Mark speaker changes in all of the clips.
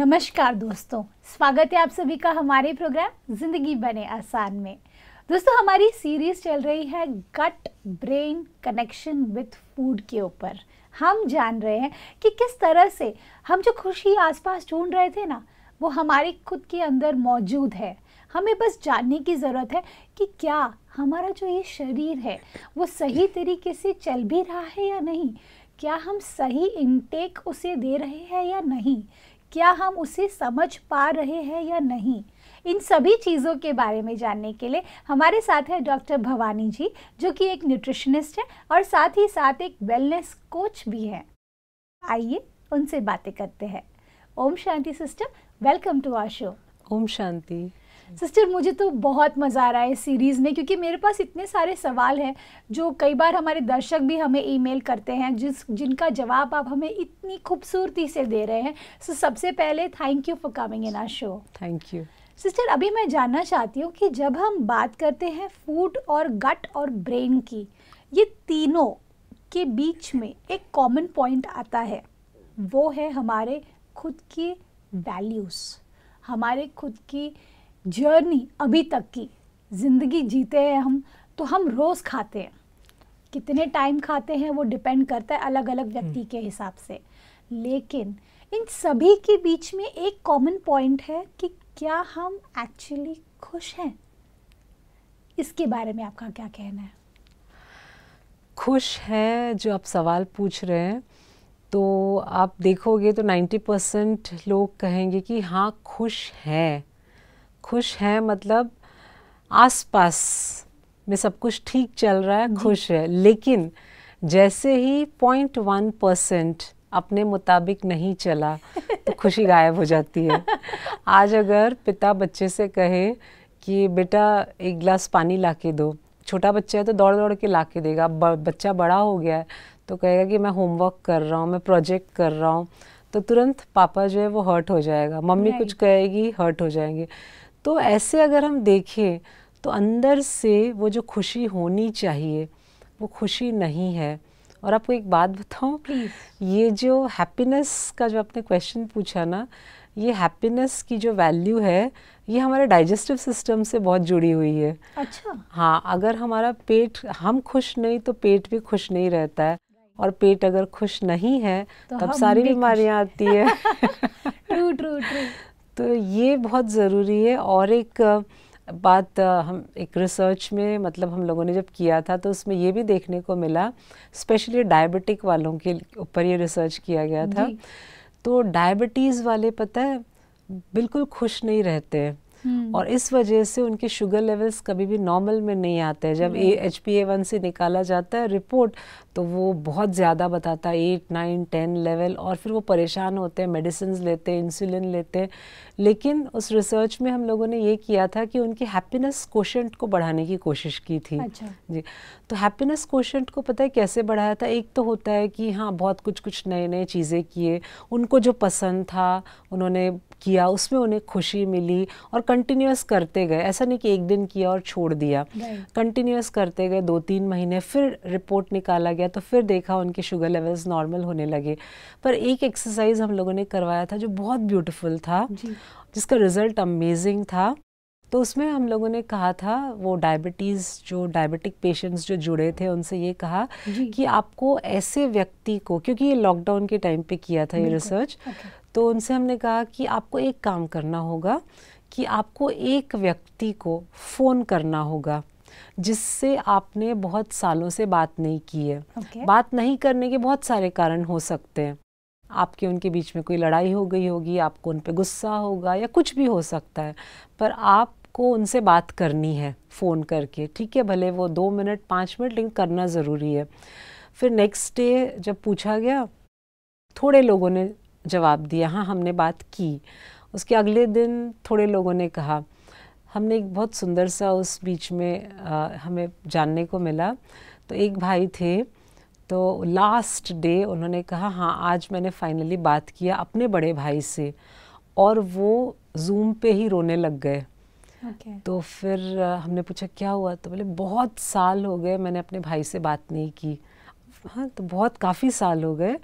Speaker 1: नमस्कार दोस्तों स्वागत है आप सभी का हमारे प्रोग्राम जिंदगी बने आसान में दोस्तों हमारी सीरीज चल रही है gut brain connection with food के ऊपर हम जान रहे हैं कि किस तरह से हम जो खुशी आसपास ढूंढ रहे थे ना वो हमारे खुद के अंदर मौजूद है हमें बस जानने की ज़रूरत है कि क्या हमारा जो ये शरीर है वो सही तरीके से चल भी रहा है या नहीं क्या हम सही इनटेक उसे दे रहे हैं या नहीं क्या हम उसे समझ पा रहे हैं या नहीं इन सभी चीज़ों के बारे में जानने के लिए हमारे साथ है डॉक्टर भवानी जी जो कि एक न्यूट्रिशनिस्ट है और साथ ही साथ एक वेलनेस कोच भी हैं आइए उनसे बातें करते हैं ओम शांति sister welcome to our show ओम शांति सिस्टर मुझे तो बहुत मज़ा आ रहा है इस सीरीज़ में क्योंकि मेरे पास इतने सारे सवाल हैं जो कई बार हमारे दर्शक भी हमें ईमेल करते हैं जिस जिनका जवाब आप हमें इतनी खूबसूरती से दे रहे हैं सो so, सबसे पहले thank you for coming in our show thank you sister अभी मैं जानना चाहती हूँ कि जब हम बात करते हैं फूड और गट और ब्रेन की ये तीनों के बीच में एक कॉमन पॉइंट आता है वो है हमारे खुद के वैल्यूज़ हमारे खुद की जर्नी अभी तक की ज़िंदगी जीते हैं हम तो हम रोज़ खाते हैं कितने टाइम खाते हैं वो डिपेंड करता है अलग अलग हम्म। व्यक्ति के हिसाब से लेकिन इन सभी के बीच में एक कॉमन पॉइंट है कि क्या हम एक्चुअली खुश हैं इसके बारे में आपका क्या कहना है
Speaker 2: खुश हैं जो आप सवाल पूछ रहे हैं तो आप देखोगे तो 90 परसेंट लोग कहेंगे कि हाँ खुश हैं खुश है मतलब आसपास में सब कुछ ठीक चल रहा है खुश है लेकिन जैसे ही पॉइंट वन परसेंट अपने मुताबिक नहीं चला तो खुशी गायब हो जाती है आज अगर पिता बच्चे से कहे कि बेटा एक गिलास पानी ला के दो छोटा बच्चा है तो दौड़ दौड़ के ला के देगा बच्चा बड़ा हो गया है तो कहेगा कि मैं होमवर्क कर रहा हूँ मैं प्रोजेक्ट कर रहा हूँ तो तुरंत पापा जो है वो हर्ट हो जाएगा मम्मी कुछ कहेगी हर्ट हो जाएंगे तो ऐसे अगर हम देखें तो अंदर से वो जो खुशी होनी चाहिए वो खुशी नहीं है और आपको एक बात बताऊँ ये जो हैप्पीनेस का जो आपने क्वेश्चन पूछा ना ये हैप्पीनेस की जो वैल्यू है ये हमारे डाइजेस्टिव सिस्टम से बहुत जुड़ी हुई है अच्छा हाँ अगर हमारा पेट हम खुश नहीं तो पेट भी खुश नहीं रहता है और पेट अगर खुश नहीं है तो तब सारी बीमारियाँ आती है ट्रू ट्रू ट्रू तो ये बहुत ज़रूरी है और एक बात हम एक रिसर्च में मतलब हम लोगों ने जब किया था तो उसमें ये भी देखने को मिला स्पेशली डायबिटिक वालों के ऊपर ये रिसर्च किया गया था तो डायबिटीज़ वाले पता है बिल्कुल खुश नहीं रहते हम्म। और इस वजह से उनके शुगर लेवल्स कभी भी नॉर्मल में नहीं आते हैं जब A H P A one से निकाला जाता है रिपोर्ट तो वो बहुत ज़्यादा बताता है एट नाइन टेन लेवल और फिर वो परेशान होते हैं मेडिसिन लेते हैं इंसुलिन लेते हैं लेकिन उस रिसर्च में हम लोगों ने ये किया था कि उनकी हैप्पीनेस कोशेंट को बढ़ाने की कोशिश की थी अच्छा। जी तो हैप्पीनेस कोशेंट को पता है कैसे बढ़ाया था एक तो होता है कि हाँ बहुत कुछ कुछ नए नए चीज़ें किए उनको जो पसंद था उन्होंने किया उसमें उन्हें खुशी मिली और कंटिन्यूस करते गए ऐसा नहीं कि एक दिन किया और छोड़ दिया कंटिन्यूस करते गए दो तीन महीने फिर रिपोर्ट निकाला गया तो फिर देखा उनके शुगर लेवल्स नॉर्मल होने लगे पर एक एक्सरसाइज हम लोगों ने करवाया था जो बहुत ब्यूटिफुल था जिसका रिजल्ट अमेजिंग था तो उसमें हम लोगों ने कहा था वो डायबिटीज़ जो डायबिटिक पेशेंट्स जो जुड़े थे उनसे ये कहा कि आपको ऐसे व्यक्ति को क्योंकि ये लॉकडाउन के टाइम पे किया था ये रिसर्च okay. तो उनसे हमने कहा कि आपको एक काम करना होगा कि आपको एक व्यक्ति को फ़ोन करना होगा जिससे आपने बहुत सालों से बात नहीं की है okay. बात नहीं करने के बहुत सारे कारण हो सकते हैं आपके उनके बीच में कोई लड़ाई हो गई होगी आपको उन पर गुस्सा होगा या कुछ भी हो सकता है पर आपको उनसे बात करनी है फ़ोन करके ठीक है भले वो दो मिनट पाँच मिनट लेकिन करना ज़रूरी है फिर नेक्स्ट डे जब पूछा गया थोड़े लोगों ने जवाब दिया हाँ हमने बात की उसके अगले दिन थोड़े लोगों ने कहा हमने एक बहुत सुंदर सा उस बीच में आ, हमें जानने को मिला तो एक भाई थे तो लास्ट डे उन्होंने कहा हाँ आज मैंने फाइनली बात किया अपने बड़े भाई से और वो जूम पे ही रोने लग गए okay. तो फिर हमने पूछा क्या हुआ तो बोले बहुत साल हो गए मैंने अपने भाई से बात नहीं की हाँ तो बहुत काफ़ी साल हो गए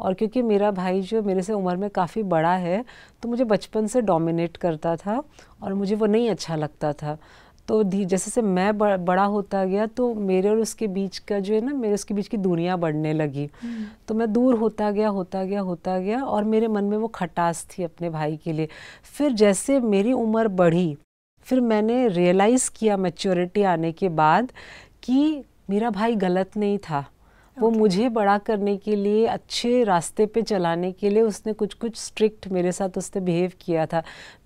Speaker 2: और क्योंकि मेरा भाई जो मेरे से उम्र में काफ़ी बड़ा है तो मुझे बचपन से डोमिनेट करता था और मुझे वो नहीं अच्छा लगता था तो जैसे से मैं बड़ा होता गया तो मेरे और उसके बीच का जो है ना मेरे उसके बीच की दुनिया बढ़ने लगी हम्म। तो मैं दूर होता गया होता गया होता गया और मेरे मन में वो खटास थी अपने भाई के लिए फिर जैसे मेरी उम्र बढ़ी फिर मैंने रियलाइज़ किया मैच्योरिटी आने के बाद कि मेरा भाई गलत नहीं था वो मुझे बड़ा करने के लिए अच्छे रास्ते पे चलाने के लिए उसने कुछ कुछ स्ट्रिक्ट मेरे साथ उसने बिहेव किया था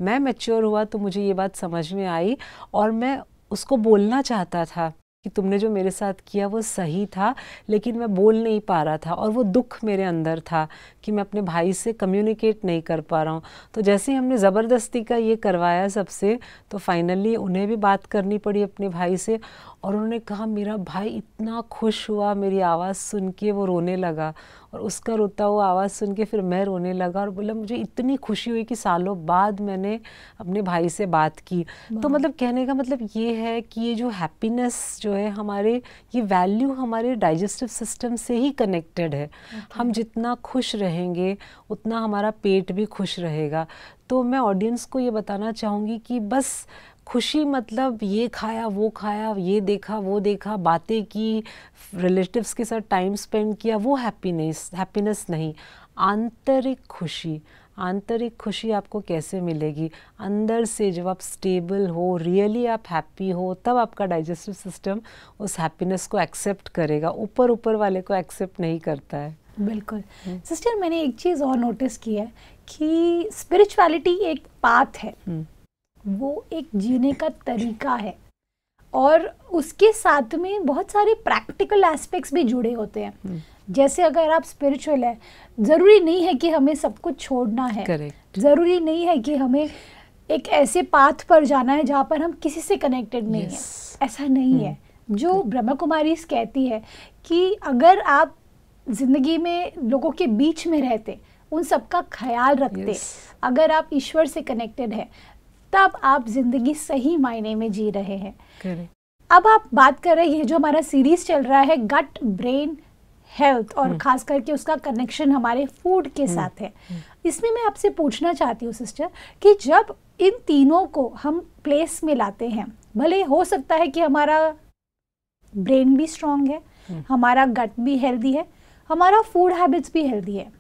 Speaker 2: मैं मेच्योर हुआ तो मुझे ये बात समझ में आई और मैं उसको बोलना चाहता था कि तुमने जो मेरे साथ किया वो सही था लेकिन मैं बोल नहीं पा रहा था और वो दुख मेरे अंदर था कि मैं अपने भाई से कम्युनिकेट नहीं कर पा रहा हूँ तो जैसे ही हमने ज़बरदस्ती का ये करवाया सबसे तो फाइनली उन्हें भी बात करनी पड़ी अपने भाई से और उन्होंने कहा मेरा भाई इतना खुश हुआ मेरी आवाज़ सुन के वो रोने लगा और उसका रोता हुआ आवाज़ सुन के फिर मैं रोने लगा और बोला मुझे इतनी खुशी हुई कि सालों बाद मैंने अपने भाई से बात की तो मतलब कहने का मतलब ये है कि ये जो हैप्पीनेस जो है हमारे ये वैल्यू हमारे डाइजेस्टिव सिस्टम से ही कनेक्टेड है हम जितना खुश रहेंगे उतना हमारा पेट भी खुश रहेगा तो मैं ऑडियंस को ये बताना चाहूँगी कि बस खुशी मतलब ये खाया वो खाया ये देखा वो देखा बातें की रिलेटिव्स के साथ टाइम स्पेंड किया वो हैप्पीनेस हैप्पीनेस नहीं आंतरिक खुशी आंतरिक खुशी आपको कैसे मिलेगी अंदर से जब आप स्टेबल हो रियली आप हैप्पी हो तब आपका डाइजेस्टिव सिस्टम उस हैप्पीनेस को एक्सेप्ट करेगा ऊपर ऊपर वाले को एक्सेप्ट नहीं करता है
Speaker 1: बिल्कुल सिस्टर हम्म। मैंने एक चीज़ और नोटिस की है कि स्पिरिचुअलिटी एक पाथ है हुँ. हम्म। वो एक जीने का तरीका है और उसके साथ में बहुत सारे प्रैक्टिकल एस्पेक्ट्स भी जुड़े होते हैं हम्म। जैसे अगर आप स्पिरिचुअल है ज़रूरी नहीं है कि हमें सब कुछ छोड़ना है Correct. ज़रूरी नहीं है कि हमें एक ऐसे पाथ पर जाना है जहाँ पर हम किसी से कनेक्टेड नहीं yes. है ऐसा नहीं hmm. है हम्म। जो ब्रह्म ब्रह्मा कुमारी कहती है कि अगर आप ज़िंदगी में लोगों के बीच में रहते उन सबका ख्याल रखते yes. अगर आप ईश्वर से कनेक्टेड है तब आप जिंदगी सही मायने में जी रहे हैं अब आप बात कर रहे हैं जो हमारा सीरीज चल रहा है गट ब्रेन हेल्थ और हम्म। खास करके उसका कनेक्शन हमारे फूड के हम्म। साथ है हम्म। इसमें मैं आपसे पूछना चाहती हूँ सिस्टर कि जब इन तीनों को हम प्लेस में लाते हैं भले हो सकता है कि हमारा ब्रेन भी स्ट्रांग है हमारा गट भी हेल्दी है हमारा फूड हैबिट्स भी हेल्दी है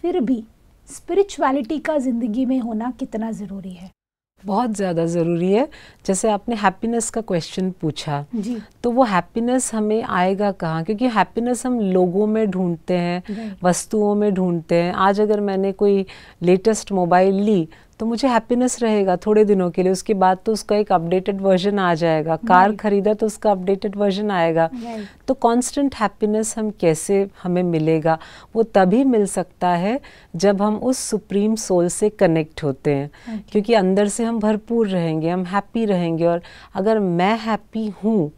Speaker 1: फिर भी स्पिरिचुअलिटी का ज़िंदगी में होना कितना ज़रूरी है
Speaker 2: बहुत ज़्यादा ज़रूरी है जैसे आपने हैप्पीनेस का क्वेश्चन पूछा जी तो वो हैप्पीनेस हमें आएगा कहाँ क्योंकि हैप्पीनेस हम लोगों में ढूंढते हैं वस्तुओं में ढूंढते हैं आज अगर मैंने कोई लेटेस्ट मोबाइल ली तो मुझे हैप्पीनेस रहेगा थोड़े दिनों के लिए उसके बाद तो उसका एक अपडेटेड वर्जन आ जाएगा कार खरीदा तो उसका अपडेटेड वर्जन आएगा तो कांस्टेंट हैप्पीनेस हम कैसे हमें मिलेगा वो तभी मिल सकता है जब हम उस सुप्रीम सोल से कनेक्ट होते हैं क्योंकि अंदर से हम भरपूर रहेंगे हम हैप्पी रहेंगे और अगर मैं हैप्पी हूँ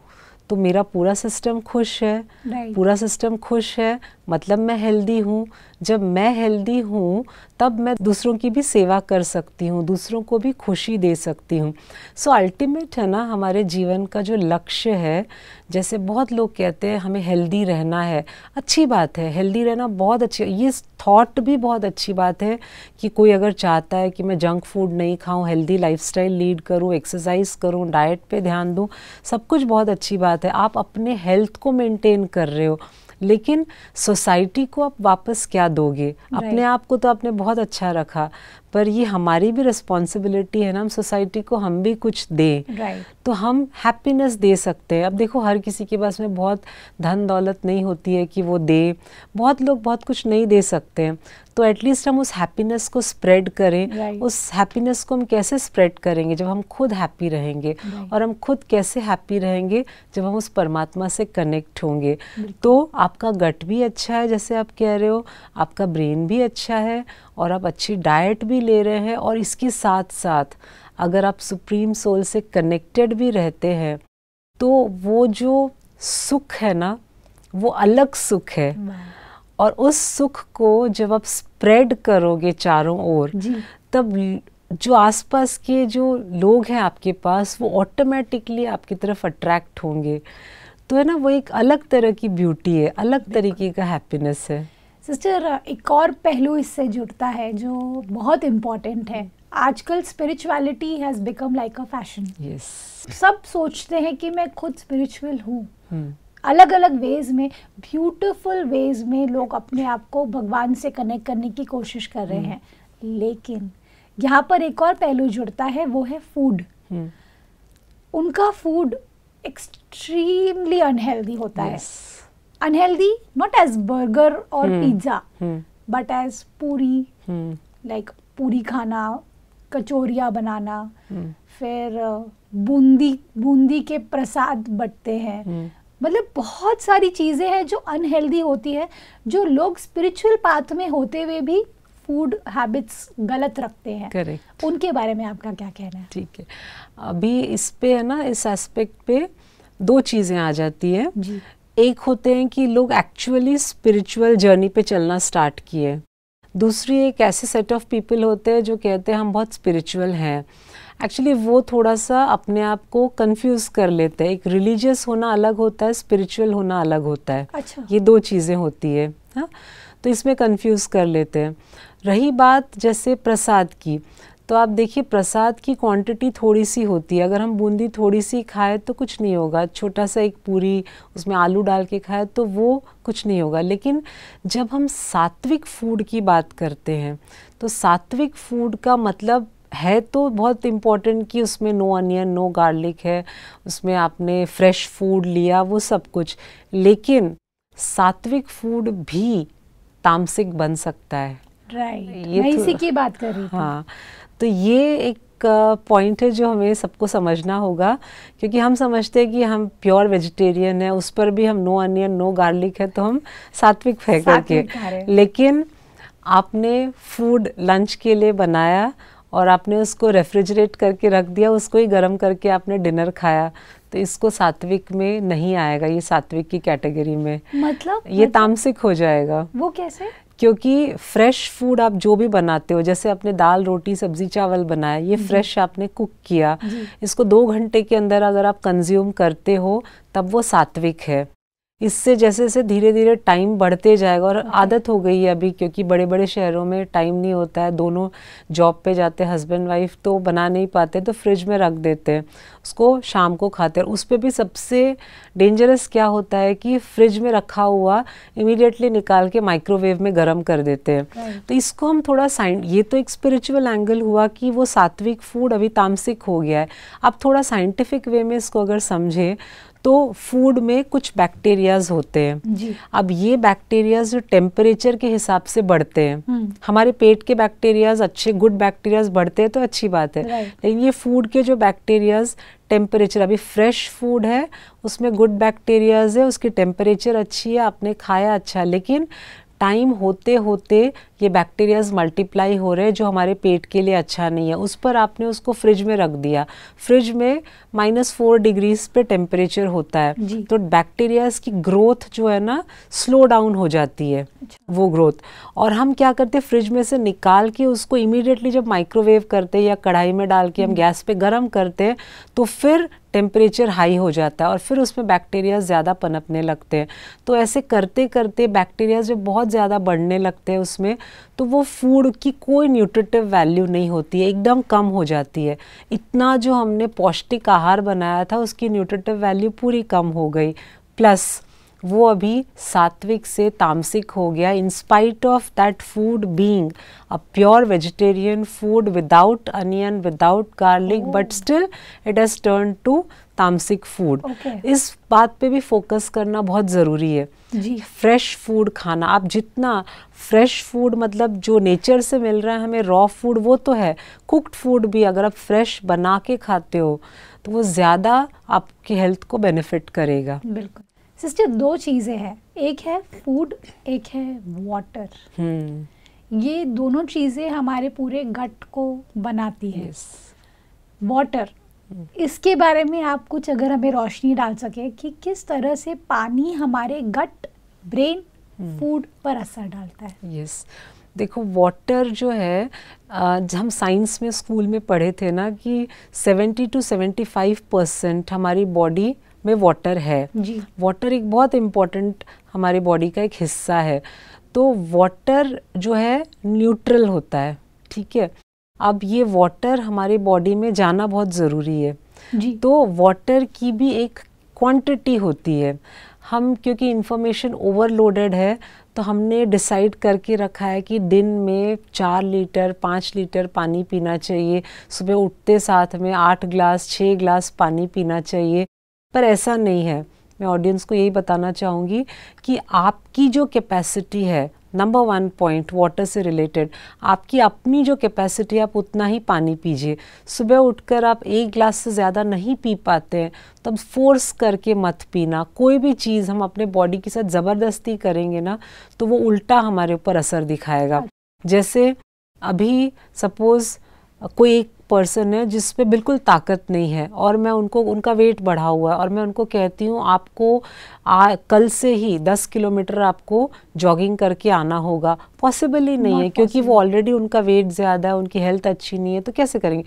Speaker 2: तो मेरा पूरा सिस्टम खुश है पूरा सिस्टम खुश है मतलब मैं हेल्दी हूँ जब मैं हेल्दी हूँ तब मैं दूसरों की भी सेवा कर सकती हूँ दूसरों को भी खुशी दे सकती हूँ सो अल्टीमेट है ना हमारे जीवन का जो लक्ष्य है जैसे बहुत लोग कहते हैं हमें हेल्दी रहना है अच्छी बात है हेल्दी रहना बहुत अच्छी ये थॉट भी बहुत अच्छी बात है कि कोई अगर चाहता है कि मैं जंक फूड नहीं खाऊँ हेल्दी लाइफस्टाइल लीड करूँ एक्सरसाइज करूँ डाइट पे ध्यान दूँ सब कुछ बहुत अच्छी बात है आप अपने हेल्थ को मेंटेन कर रहे हो लेकिन सोसाइटी को आप वापस क्या दोगे right. अपने आप को तो आपने बहुत अच्छा रखा पर ये हमारी भी रिस्पॉन्सिबिलिटी है ना हम सोसाइटी को हम भी कुछ दें right. तो हम हैप्पीनेस दे सकते हैं अब देखो हर किसी के पास में बहुत धन दौलत नहीं होती है कि वो दे बहुत लोग बहुत कुछ नहीं दे सकते हैं तो एटलीस्ट हम उस हैप्पीनेस को स्प्रेड करें right. उस हैप्पीनेस को हम कैसे स्प्रेड करेंगे जब हम खुद हैप्पी रहेंगे right. और हम खुद कैसे हैप्पी रहेंगे जब हम उस परमात्मा से कनेक्ट होंगे तो आपका गट भी अच्छा है जैसे आप कह रहे हो आपका ब्रेन भी अच्छा है और आप अच्छी डाइट भी भी ले रहे हैं और इसके साथ साथ अगर आप सुप्रीम सोल से कनेक्टेड भी रहते हैं तो वो जो सुख है ना वो अलग सुख है और उस सुख को जब आप स्प्रेड करोगे चारों ओर तब जो आसपास के जो लोग हैं आपके पास वो ऑटोमेटिकली आपकी तरफ अट्रैक्ट होंगे तो है ना वो एक अलग तरह की ब्यूटी है अलग तरीके का हैप्पीनेस है
Speaker 1: सिस्टर एक और पहलू इससे जुड़ता है जो बहुत इम्पोर्टेंट है आजकल spirituality has become like a fashion सब सोचते हैं कि मैं खुद स्पिरिचुअल हूँ अलग अलग वेज में ब्यूटीफुल वेज में लोग अपने आप को भगवान से कनेक्ट करने की कोशिश कर रहे हम्म। हैं लेकिन यहाँ पर एक और पहलू जुड़ता है वो है फूड हम्म। उनका फूड एक्सट्रीमली अनहेल्दी होता yes. है unhealthy not as burger or hmm. pizza hmm. but as puri hmm. like puri khana कचौरिया बनाना hmm. फिर uh, बूंदी बूंदी के प्रसाद बटते हैं hmm. मतलब बहुत सारी चीज़ें हैं जो अनहेल्दी होती है जो लोग स्पिरिचुअल पाथ में होते हुए भी फूड हैबिट्स गलत रखते हैं करेक्ट उनके बारे में आपका क्या कहना है ठीक है अभी इस
Speaker 2: पे है ना इस एस्पेक्ट पे दो चीज़ें आ जाती हैं एक होते हैं कि लोग एक्चुअली स्पिरिचुअल जर्नी पे चलना स्टार्ट किए दूसरी एक ऐसे सेट ऑफ पीपल होते हैं जो कहते हैं हम बहुत स्पिरिचुअल हैं एक्चुअली वो थोड़ा सा अपने आप को कंफ्यूज कर लेते हैं एक रिलीजियस होना अलग होता है स्पिरिचुअल होना अलग होता है अच्छा ये दो चीज़ें होती है हाँ तो इसमें कंफ्यूज कर लेते हैं रही बात जैसे प्रसाद की तो आप देखिए प्रसाद की क्वांटिटी थोड़ी सी होती है अगर हम बूंदी थोड़ी सी खाएं तो कुछ नहीं होगा छोटा सा एक पूरी उसमें आलू डाल के खाए तो वो कुछ नहीं होगा लेकिन जब हम सात्विक फूड की बात करते हैं तो सात्विक फूड का मतलब है तो बहुत इम्पॉर्टेंट कि उसमें नो अनियन नो गार्लिक है उसमें आपने फ्रेश फूड लिया वो सब कुछ लेकिन सात्विक फूड भी तामसिक बन सकता है
Speaker 1: राइट right. मैं तो इसी की बात कर रही हूँ
Speaker 2: हाँ तो ये एक पॉइंट है जो हमें सबको समझना होगा क्योंकि हम समझते हैं कि हम प्योर वेजिटेरियन है उस पर भी हम नो अनियन नो गार्लिक है तो हम सात्विक फेंक करके लेकिन आपने फूड लंच के लिए बनाया और आपने उसको रेफ्रिजरेट करके रख दिया उसको ही गर्म करके आपने डिनर खाया तो इसको सात्विक में नहीं आएगा ये सात्विक की कैटेगरी में
Speaker 1: मतलब ये मतलब,
Speaker 2: तामसिक हो जाएगा वो कैसे क्योंकि फ्रेश फूड आप जो भी बनाते हो जैसे आपने दाल रोटी सब्जी चावल बनाया ये फ्रेश आपने कुक किया इसको दो घंटे के अंदर अगर आप कंज्यूम करते हो तब वो सात्विक है इससे जैसे जैसे धीरे धीरे टाइम बढ़ते जाएगा और हम्म। आदत हो गई है अभी क्योंकि बड़े बड़े शहरों में टाइम नहीं होता है दोनों जॉब पे जाते हैं हस्बैंड वाइफ तो बना नहीं पाते तो फ्रिज में रख देते हैं उसको शाम को खाते हैं उस पर भी सबसे डेंजरस क्या होता है कि फ्रिज में रखा हुआ इमीडिएटली निकाल के माइक्रोवेव में गर्म कर देते हैं तो इसको हम थोड़ा साइंट ये तो एक स्पिरिचुअल एंगल हुआ कि वो सात्विक फूड अभी तामसिक हो गया है अब थोड़ा साइंटिफिक वे में इसको अगर समझें तो फूड में कुछ बैक्टीरियाज होते हैं अब ये बैक्टीरियाज टेम्परेचर के हिसाब से बढ़ते हैं हम्म। हमारे पेट के बैक्टीरियाज अच्छे गुड बैक्टीरियाज बढ़ते हैं तो अच्छी बात है लेकिन ये फूड के जो बैक्टीरियाज टेम्परेचर अभी फ्रेश फूड है उसमें गुड बैक्टीरियाज है उसकी टेम्परेचर अच्छी है आपने खाया अच्छा लेकिन टाइम होते होते ये बैक्टीरियाज मल्टीप्लाई हो रहे हैं जो हमारे पेट के लिए अच्छा नहीं है उस पर आपने उसको फ्रिज में रख दिया फ्रिज में माइनस फोर डिग्रीज पे टेम्परेचर होता है तो बैक्टीरियाज की ग्रोथ जो है ना स्लो डाउन हो जाती है अच्छा। वो ग्रोथ और हम क्या करते हैं फ्रिज में से निकाल के उसको इमिडिएटली जब माइक्रोवेव करते हैं या कढ़ाई में डाल के हम हम्म। गैस पे गर्म करते हैं तो फिर टेम्परेचर हाई हो जाता है और फिर उसमें बैक्टीरिया ज़्यादा पनपने लगते हैं तो ऐसे करते करते बैक्टीरिया जब बहुत ज़्यादा बढ़ने लगते हैं उसमें तो वो फूड की कोई न्यूट्रिटिव वैल्यू नहीं होती है एकदम कम हो जाती है इतना जो हमने पौष्टिक आहार बनाया था उसकी न्यूट्रिटिव वैल्यू पूरी कम हो गई प्लस वो अभी सात्विक से तामसिक हो गया in spite of that food being a pure vegetarian food without onion without garlic but still it has turn to तामसिक फूड इस बात पे भी फोकस करना बहुत ज़रूरी है जी फ्रेश फूड खाना आप जितना फ्रेश फूड मतलब जो नेचर से मिल रहा है हमें रॉ फूड वो तो है कुकड फूड भी अगर आप फ्रेश बना के खाते हो तो वो ज़्यादा आपकी हेल्थ को बेनिफिट करेगा
Speaker 1: बिल्कुल सिस्टर दो चीज़ें हैं एक है फूड एक है वाटर hmm.
Speaker 2: हम्म।
Speaker 1: ये दोनों चीज़ें हमारे पूरे गट को बनाती है वाटर hmm. इसके बारे में आप कुछ अगर हमें रोशनी डाल सके कि किस तरह से पानी हमारे गट ब्रेन फूड hmm. पर असर डालता
Speaker 2: है यस yes. देखो वाटर जो है हम साइंस में स्कूल में पढ़े थे ना कि 70 टू 75 परसेंट हमारी बॉडी में वाटर है वाटर एक बहुत इम्पॉर्टेंट हमारे बॉडी का एक हिस्सा है तो वाटर जो है न्यूट्रल होता है ठीक है अब ये वाटर हमारे बॉडी में जाना बहुत ज़रूरी है जी। तो वाटर की भी एक क्वांटिटी होती है हम क्योंकि इन्फॉर्मेशन ओवरलोडेड है तो हमने डिसाइड करके रखा है कि दिन में चार लीटर पाँच लीटर पानी पीना चाहिए सुबह उठते साथ में आठ ग्लास छः ग्लास पानी पीना चाहिए पर ऐसा नहीं है मैं ऑडियंस को यही बताना चाहूँगी कि आपकी जो कैपेसिटी है नंबर वन पॉइंट वाटर से रिलेटेड आपकी अपनी जो कैपेसिटी है आप उतना ही पानी पीजिए सुबह उठकर आप एक ग्लास से ज़्यादा नहीं पी पाते हैं तो फोर्स करके मत पीना कोई भी चीज़ हम अपने बॉडी के साथ ज़बरदस्ती करेंगे ना तो वो उल्टा हमारे ऊपर असर दिखाएगा जैसे अभी सपोज़ कोई एक पर्सन है जिस पे बिल्कुल ताकत नहीं है और मैं उनको उनका वेट बढ़ा हुआ है और मैं उनको कहती हूँ आपको आ, कल से ही 10 किलोमीटर आपको जॉगिंग करके आना होगा पॉसिबल ही नहीं Not है possible. क्योंकि वो ऑलरेडी उनका वेट ज़्यादा है उनकी हेल्थ अच्छी नहीं है तो कैसे करेंगे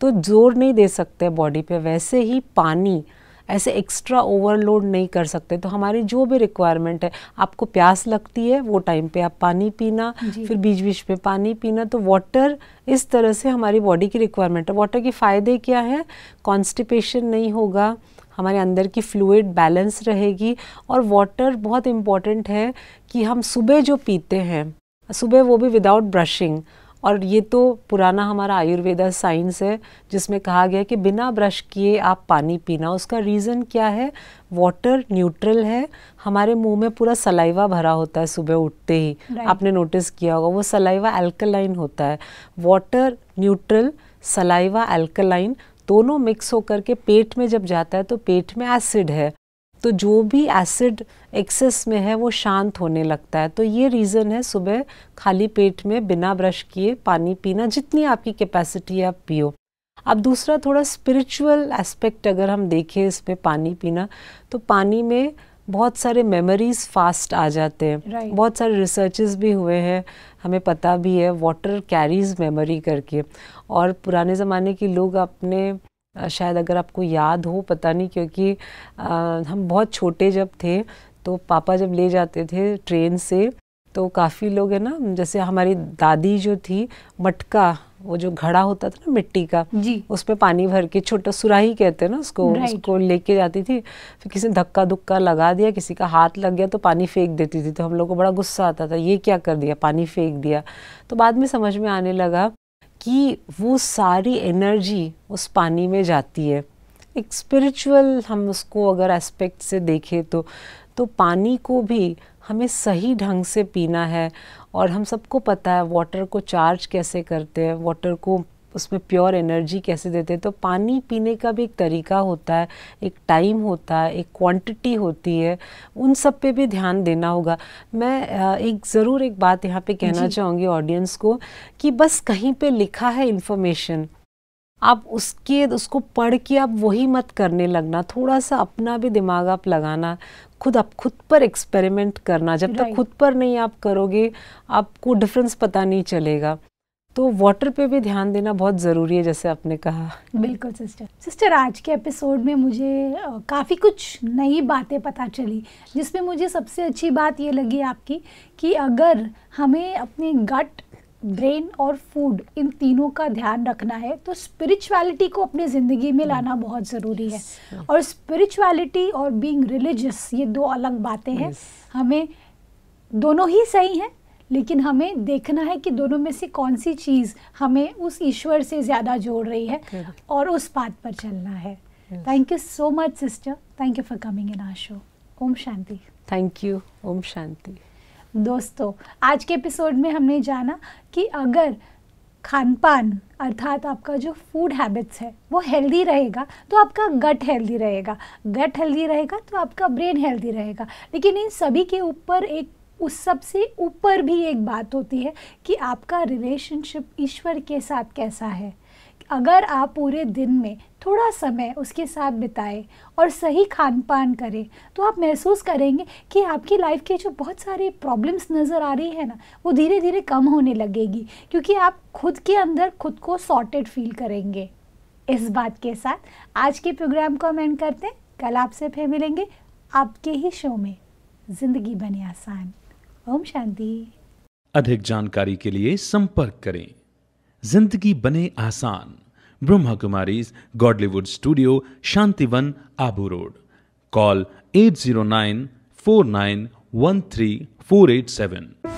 Speaker 2: तो जोर नहीं दे सकते बॉडी पर वैसे ही पानी ऐसे एक्स्ट्रा ओवरलोड नहीं कर सकते तो हमारी जो भी रिक्वायरमेंट है आपको प्यास लगती है वो टाइम पे आप पानी पीना फिर बीच बीच में पानी पीना तो वाटर इस तरह से हमारी बॉडी की रिक्वायरमेंट है वाटर के फ़ायदे क्या है कॉन्स्टिपेशन नहीं होगा हमारे अंदर की फ्लूड बैलेंस रहेगी और वाटर बहुत इम्पॉर्टेंट है कि हम सुबह जो पीते हैं सुबह वो भी विदाउट ब्रशिंग और ये तो पुराना हमारा आयुर्वेदा साइंस है जिसमें कहा गया कि बिना ब्रश किए आप पानी पीना उसका रीज़न क्या है वाटर न्यूट्रल है हमारे मुंह में पूरा सलाइवा भरा होता है सुबह उठते ही right. आपने नोटिस किया होगा वो सलाइवा एल्कलाइन होता है वाटर न्यूट्रल सलाइवा एल्कलाइन दोनों मिक्स होकर के पेट में जब जाता है तो पेट में एसिड है तो जो भी एसिड एक्सेस में है वो शांत होने लगता है तो ये रीज़न है सुबह खाली पेट में बिना ब्रश किए पानी पीना जितनी आपकी कैपेसिटी है आप पियो अब दूसरा थोड़ा स्पिरिचुअल एस्पेक्ट अगर हम देखें इसमें पानी पीना तो पानी में बहुत सारे मेमोरीज फास्ट आ जाते हैं right. बहुत सारे रिसर्चेस भी हुए हैं हमें पता भी है वाटर कैरीज मेमोरी करके और पुराने ज़माने के लोग अपने शायद अगर आपको याद हो पता नहीं क्योंकि आ, हम बहुत छोटे जब थे तो पापा जब ले जाते थे ट्रेन से तो काफ़ी लोग है ना जैसे हमारी दादी जो थी मटका वो जो घड़ा होता था ना मिट्टी का जी उसमें पानी भर के छोटा सुराही कहते हैं ना उसको उसको लेके जाती थी फिर किसी ने धक्का धुक्का लगा दिया किसी का हाथ लग गया तो पानी फेंक देती थी तो हम लोग को बड़ा गुस्सा आता था ये क्या कर दिया पानी फेंक दिया तो बाद में समझ में आने लगा कि वो सारी एनर्जी उस पानी में जाती है एक स्पिरिचुअल हम उसको अगर एस्पेक्ट से देखें तो तो पानी को भी हमें सही ढंग से पीना है और हम सबको पता है वाटर को चार्ज कैसे करते हैं वाटर को उसमें प्योर एनर्जी कैसे देते हैं तो पानी पीने का भी एक तरीका होता है एक टाइम होता है एक क्वांटिटी होती है उन सब पे भी ध्यान देना होगा मैं एक ज़रूर एक बात यहाँ पे कहना चाहूँगी ऑडियंस को कि बस कहीं पे लिखा है इन्फॉर्मेशन आप उसके उसको पढ़ के आप वही मत करने लगना थोड़ा सा अपना भी दिमाग आप लगाना खुद आप खुद पर एक्सपेरिमेंट करना जब तक खुद पर नहीं आप करोगे आपको डिफरेंस पता नहीं चलेगा तो वाटर पे भी ध्यान देना बहुत ज़रूरी है जैसे आपने कहा
Speaker 1: बिल्कुल सिस्टर सिस्टर आज के एपिसोड में मुझे काफ़ी कुछ नई बातें पता चली जिसमें मुझे सबसे अच्छी बात ये लगी आपकी कि अगर हमें अपने गट ब्रेन और फूड इन तीनों का ध्यान रखना है तो स्पिरिचुअलिटी को अपनी ज़िंदगी में लाना hmm. बहुत ज़रूरी है और स्पिरिचुअलिटी और बीइंग रिलीजियस ये दो अलग बातें हैं हमें दोनों ही सही हैं लेकिन हमें देखना है कि दोनों में से कौन सी चीज़ हमें उस ईश्वर से ज़्यादा जोड़ रही है और उस बात पर चलना है thank you so much sister thank you for coming in our show ओम शांति थैंक यू ओम शांति दोस्तों आज के एपिसोड में हमने जाना कि अगर खान पान अर्थात आपका जो फूड हैबिट्स है वो हेल्दी रहेगा तो आपका गट हेल्दी रहेगा गट हेल्दी रहेगा तो आपका ब्रेन हेल्दी रहेगा लेकिन इन सभी के ऊपर एक उस सबसे ऊपर भी एक बात होती है कि आपका रिलेशनशिप ईश्वर के साथ कैसा है अगर आप पूरे दिन में थोड़ा समय उसके साथ बिताएं और सही खान पान करें तो आप महसूस करेंगे कि आपकी लाइफ के जो बहुत सारे प्रॉब्लम्स नज़र आ रही है ना वो धीरे धीरे कम होने लगेगी क्योंकि आप खुद के अंदर खुद को सॉर्टेड फील करेंगे इस बात के साथ आज के प्रोग्राम को हम एंड करते हैं कल आपसे फिर मिलेंगे आपके ही शो में ज़िंदगी बने आसान ओम शांति अधिक जानकारी के लिए संपर्क करें जिंदगी बने आसान Brahma Kumari Godlywood studio Shantivan Abu road call at zero nine four nine one three four eight seven